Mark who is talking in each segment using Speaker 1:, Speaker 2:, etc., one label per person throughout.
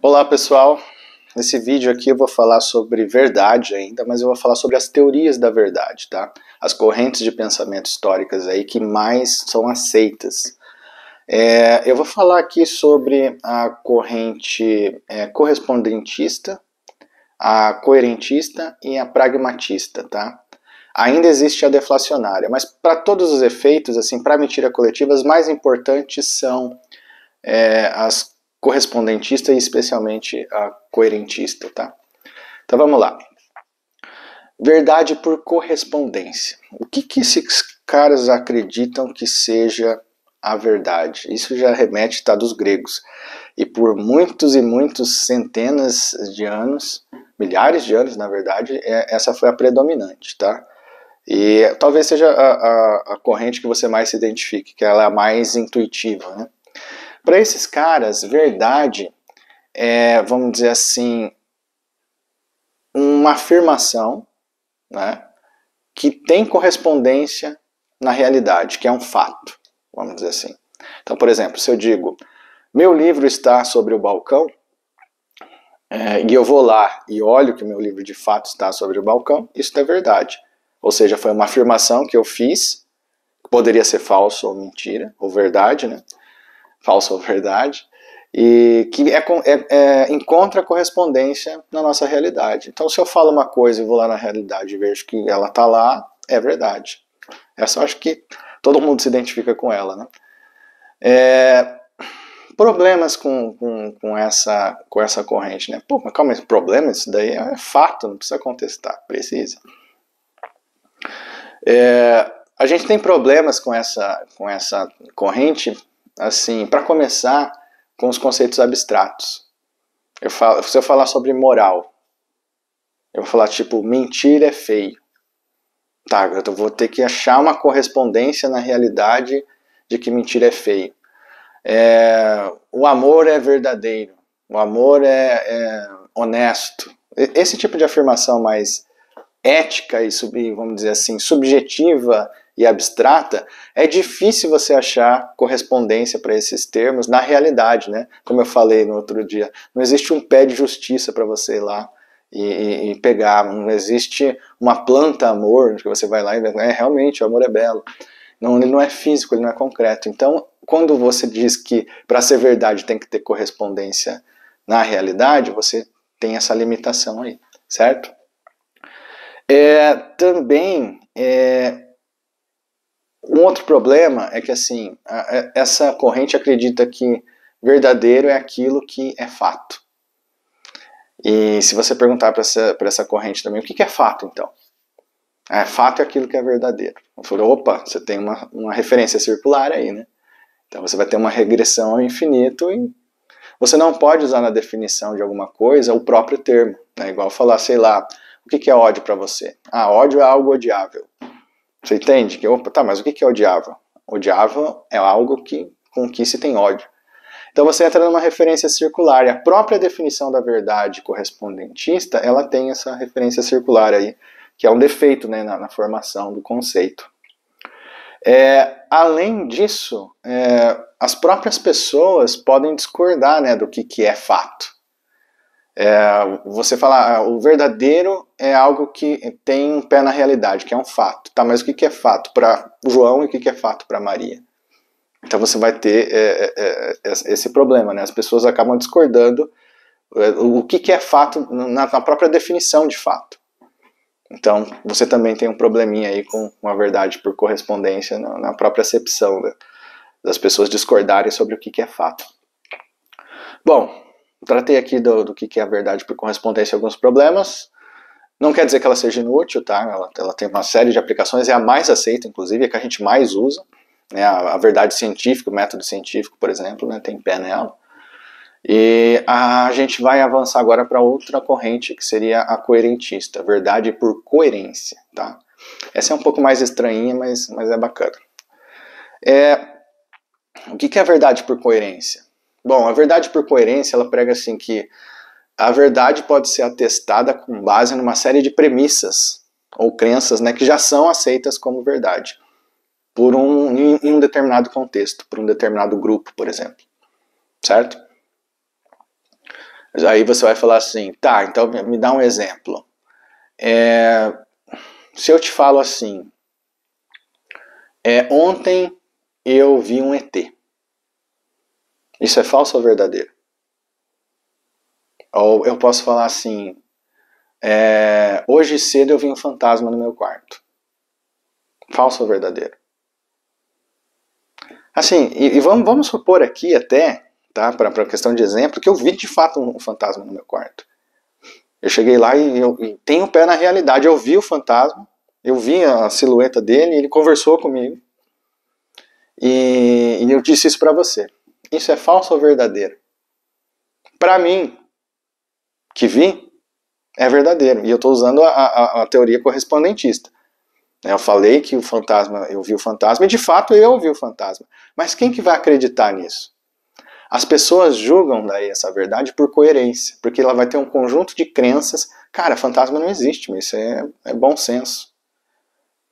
Speaker 1: Olá pessoal, nesse vídeo aqui eu vou falar sobre verdade ainda, mas eu vou falar sobre as teorias da verdade, tá? As correntes de pensamento históricas aí que mais são aceitas. É, eu vou falar aqui sobre a corrente é, correspondentista, a coerentista e a pragmatista, tá? Ainda existe a deflacionária, mas para todos os efeitos, assim, para mentira coletiva, as mais importantes são é, as correspondentista e especialmente a coerentista, tá? Então vamos lá. Verdade por correspondência. O que, que esses caras acreditam que seja a verdade? Isso já remete tá, dos gregos. E por muitos e muitos centenas de anos, milhares de anos, na verdade, é, essa foi a predominante, tá? E talvez seja a, a, a corrente que você mais se identifique, que ela é a mais intuitiva, né? Para esses caras, verdade é, vamos dizer assim, uma afirmação né, que tem correspondência na realidade, que é um fato, vamos dizer assim. Então, por exemplo, se eu digo, meu livro está sobre o balcão, é, e eu vou lá e olho que meu livro de fato está sobre o balcão, isso é verdade. Ou seja, foi uma afirmação que eu fiz, que poderia ser falso ou mentira, ou verdade, né? falsa ou verdade, e que é, é, é, encontra correspondência na nossa realidade. Então, se eu falo uma coisa e vou lá na realidade e vejo que ela está lá, é verdade. Essa é eu acho que todo mundo se identifica com ela. Né? É, problemas com, com, com, essa, com essa corrente, né? Pô, mas calma, esse problema, isso daí é fato, não precisa contestar, precisa. É, a gente tem problemas com essa, com essa corrente assim, para começar com os conceitos abstratos. Eu falo, se eu falar sobre moral, eu vou falar tipo, mentir é feio. Tá, eu vou ter que achar uma correspondência na realidade de que mentir é feio. É, o amor é verdadeiro, o amor é, é honesto. Esse tipo de afirmação mais ética e, sub, vamos dizer assim, subjetiva e abstrata, é difícil você achar correspondência para esses termos na realidade, né? Como eu falei no outro dia, não existe um pé de justiça para você ir lá e, e, pegar, não existe uma planta amor né, que você vai lá e é realmente o amor é belo. Não, ele não é físico, ele não é concreto. Então, quando você diz que para ser verdade tem que ter correspondência na realidade, você tem essa limitação aí, certo? É, também é, um outro problema é que assim, essa corrente acredita que verdadeiro é aquilo que é fato. E se você perguntar para essa, essa corrente também, o que, que, é fato então? É, fato é aquilo que é verdadeiro. Eu falo opa, você tem uma, uma referência circular aí, né? Então você vai ter uma regressão ao infinito e você não pode usar na definição de alguma coisa o próprio termo. É né? igual falar, sei lá, o que, que é ódio para você? Ah, ódio é algo odiável. Você entende? Que, opa, tá, mas o que é odiava? Odiava é algo que, com que se tem ódio. Então você entra numa referência circular e a própria definição da verdade correspondentista ela tem essa referência circular aí, que é um defeito né, na, na formação do conceito. É, além disso, é, as próprias pessoas podem discordar né, do que, que é fato. É, você fala, ah, o verdadeiro é algo que tem um pé na realidade, que é um fato. Tá, mas o que é fato para João e o que é fato para Maria? Então você vai ter é, é, é esse problema, né? As pessoas acabam discordando é, o que é fato na, na própria definição de fato. Então você também tem um probleminha aí com a verdade por correspondência na, na própria acepção né? das pessoas discordarem sobre o que é fato. Bom, tratei aqui do, do que, que é a verdade por correspondência a alguns problemas. Não quer dizer que ela seja inútil, tá? Ela, ela, tem uma série de aplicações, é a mais aceita, inclusive, é que a gente mais usa. Né? A, a verdade científica, o método científico, por exemplo, né? tem pé nela. E a gente vai avançar agora para outra corrente, que seria a coerentista, verdade por coerência, tá? Essa é um pouco mais estranha, mas, mas é bacana. É, o que, que é verdade por coerência? Bom, a verdade por coerência, ela prega assim que a verdade pode ser atestada com base numa série de premissas ou crenças né, que já são aceitas como verdade por um, em, em um determinado contexto, por um determinado grupo, por exemplo. Certo? Aí você vai falar assim, tá, então me dá um exemplo. É, se eu te falo assim, é, ontem eu vi um ET. Isso é falso ou verdadeiro? Ou eu posso falar assim: é, hoje cedo eu vi um fantasma no meu quarto. Falso ou verdadeiro? Assim, e, e vamos, vamos supor aqui até, tá, para questão de exemplo, que eu vi de fato um fantasma no meu quarto. Eu cheguei lá e, eu, e tenho o pé na realidade. Eu vi o fantasma, eu vi a silhueta dele, ele conversou comigo. E, e eu disse isso para você. Isso é falso ou verdadeiro? Para mim, que vi, é verdadeiro. E eu estou usando a, a, a, teoria correspondentista. Né, eu falei que o fantasma, eu vi o fantasma, e de fato eu vi o fantasma. Mas quem que vai acreditar nisso? As pessoas julgam daí essa verdade por coerência, porque ela vai ter um conjunto de crenças. Cara, fantasma não existe, mas isso é, é bom senso.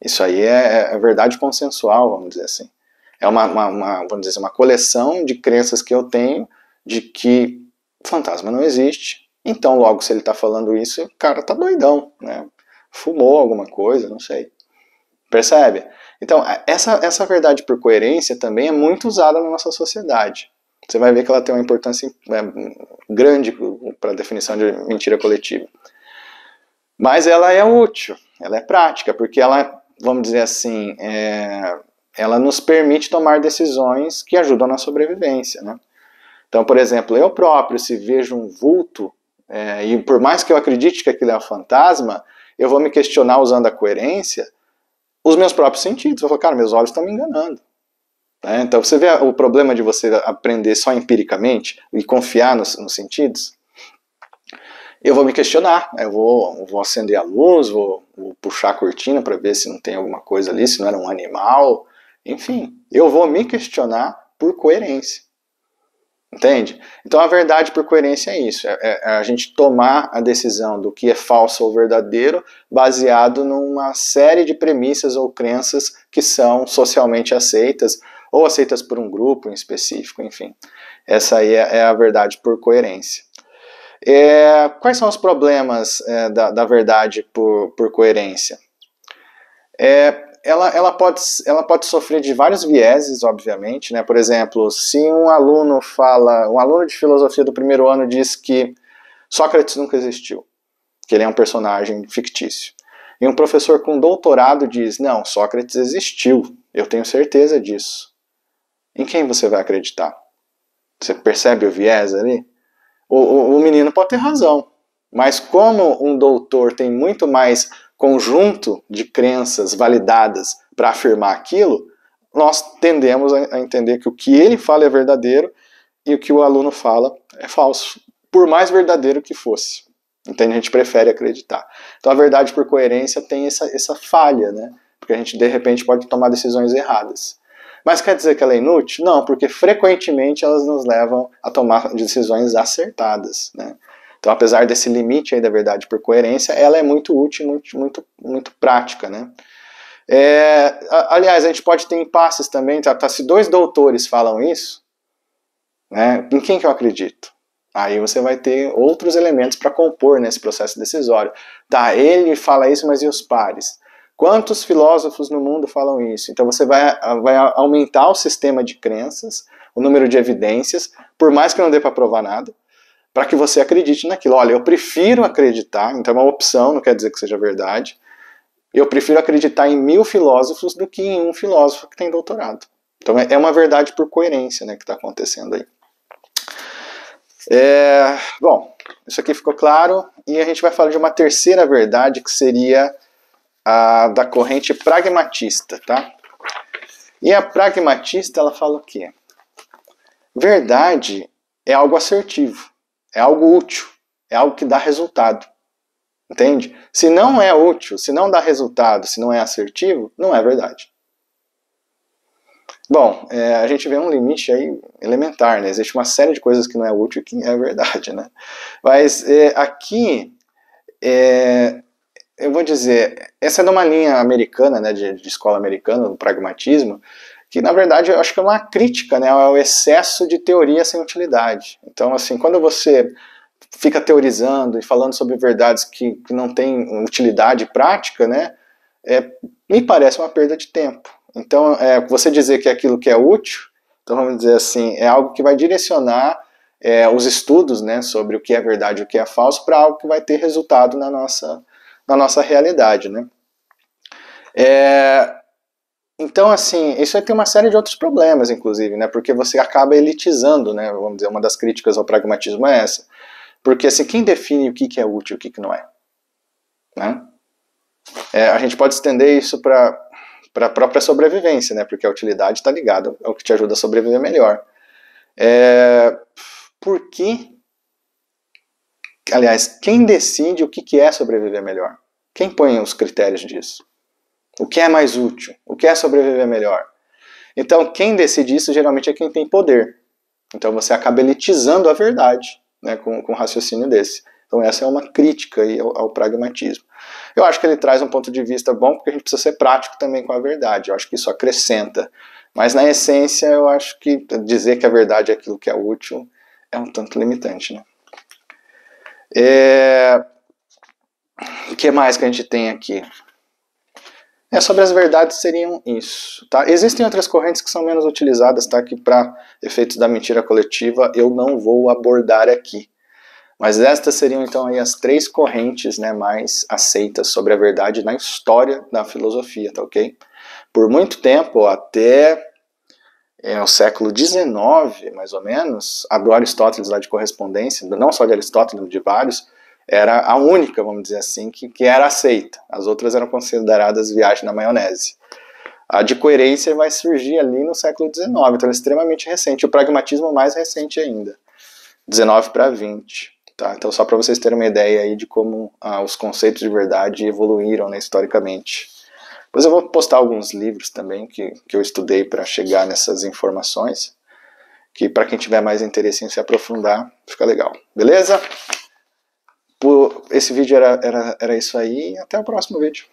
Speaker 1: Isso aí é, é, é verdade consensual, vamos dizer assim é uma, uma, uma, vamos dizer, assim, uma coleção de crenças que eu tenho de que fantasma não existe. Então, logo, se ele está falando isso, o cara tá doidão, né? Fumou alguma coisa, não sei. Percebe? Então, essa, essa verdade por coerência também é muito usada na nossa sociedade. Você vai ver que ela tem uma importância né, grande para a definição de mentira coletiva. Mas ela é útil, ela é prática, porque ela, vamos dizer assim, é, ela nos permite tomar decisões que ajudam na sobrevivência. Né? Então, por exemplo, eu próprio, se vejo um vulto, é, e por mais que eu acredite que aquilo é um fantasma, eu vou me questionar usando a coerência os meus próprios sentidos. Eu falo, cara, meus olhos estão me enganando. Né? Então, você vê o problema de você aprender só empiricamente e confiar nos, nos sentidos? eu vou me questionar, eu vou, vou acender a luz, vou, vou puxar a cortina para ver se não tem alguma coisa ali, se não era um animal, enfim, eu vou me questionar por coerência. Entende? Então a verdade por coerência é isso: é, é, é, a gente tomar a decisão do que é falso ou verdadeiro baseado numa série de premissas ou crenças que são socialmente aceitas ou aceitas por um grupo em específico, enfim. Essa aí é, é a verdade por coerência. É, quais são os problemas é, da, da, verdade por, por coerência? É, ela, ela, pode, ela pode sofrer de vários vieses, obviamente, né? Por exemplo, se um aluno fala, um aluno de filosofia do primeiro ano diz que Sócrates nunca existiu, que ele é um personagem fictício. E um professor com doutorado diz: "Não, Sócrates existiu, eu tenho certeza disso". Em quem você vai acreditar? Você percebe o viés ali? o, o, o menino pode ter razão, mas como um doutor tem muito mais conjunto de crenças validadas para afirmar aquilo, nós tendemos a entender que o que ele fala é verdadeiro e o que o aluno fala é falso, por mais verdadeiro que fosse. Entende? a gente prefere acreditar. Então a verdade por coerência tem essa, essa falha, né? Porque a gente de repente pode tomar decisões erradas. Mas quer dizer que ela é inútil? Não, porque frequentemente elas nos levam a tomar decisões acertadas. Né? Então, apesar desse limite aí da verdade por coerência, ela é muito útil, muito, muito, muito prática, né? É, aliás, a gente pode ter impasses também, tá, tá, se dois doutores falam isso, né, em quem que eu acredito? Aí você vai ter outros elementos para compor nesse processo decisório. Tá, ele fala isso, mas e os pares? Quantos filósofos no mundo falam isso? Então você vai, vai aumentar o sistema de crenças, o número de evidências, por mais que não dê para provar nada, para que você acredite naquilo. Olha, eu prefiro acreditar, então é uma opção, não quer dizer que seja verdade. Eu prefiro acreditar em mil filósofos do que em um filósofo que tem doutorado. Então é, é uma verdade por coerência né, que está acontecendo aí. É, bom, isso aqui ficou claro. E a gente vai falar de uma terceira verdade que seria a da corrente pragmatista, tá? E a pragmatista ela fala o quê? Verdade é algo assertivo é algo útil, é algo que dá resultado. Entende? Se não é útil, se não dá resultado, se não é assertivo, não é verdade. Bom, é, a gente vê um limite aí elementar, né? Existe uma série de coisas que não é útil que é verdade, né? Mas é, aqui, é, eu vou dizer, essa é de uma linha americana, né, de, de escola americana, do pragmatismo, que na verdade eu acho que é uma crítica, né? É o excesso de teoria sem utilidade. Então, assim, quando você fica teorizando e falando sobre verdades que, que não têm utilidade prática, né? É, me parece uma perda de tempo. Então, é, você dizer que é aquilo que é útil, então vamos dizer assim, é algo que vai direcionar é, os estudos né, sobre o que é verdade e o que é falso para algo que vai ter resultado na nossa, na nossa realidade. Né? É, então, assim, isso aí tem uma série de outros problemas, inclusive, né? Porque você acaba elitizando, né? Vamos dizer, uma das críticas ao pragmatismo é essa. Porque, assim, quem define o que, que é útil e o que, que não é? Né? É, a gente pode estender isso para a própria sobrevivência, né? Porque a utilidade está ligada ao que te ajuda a sobreviver melhor. É, por que... Aliás, quem decide o que, que é sobreviver melhor? Quem põe os critérios disso? O que é mais útil? O que é sobreviver melhor? Então, quem decide isso geralmente é quem tem poder. Então, você acaba elitizando a verdade né, com, com um raciocínio desse. Então, essa é uma crítica ao, ao, pragmatismo. Eu acho que ele traz um ponto de vista bom, porque a gente precisa ser prático também com a verdade. Eu acho que isso acrescenta. Mas, na essência, eu acho que dizer que a verdade é aquilo que é útil é um tanto limitante. Né? É... O que mais que a gente tem aqui? é sobre as verdades seriam isso, tá? Existem uhum. outras correntes que são menos utilizadas, tá? Que para efeitos da mentira coletiva eu não vou abordar aqui. Mas estas seriam então aí as três correntes, né, mais aceitas sobre a verdade na história da filosofia, tá ok? Por muito tempo, até é, o século XIX, mais ou menos, a do Aristóteles lá de correspondência, não só de Aristóteles, de vários, era a única, vamos dizer assim, que, que era aceita. As outras eram consideradas viagens na maionese. A de coerência vai surgir ali no século XIX, então é extremamente recente. O pragmatismo mais recente ainda, 19 para 20. Tá? Então, só para vocês terem uma ideia aí de como ah, os conceitos de verdade evoluíram né, historicamente. Depois eu vou postar alguns livros também que, que eu estudei para chegar nessas informações, que para quem tiver mais interesse em se aprofundar, fica legal. Beleza? Por, esse vídeo era, era, era isso aí. Até o próximo vídeo.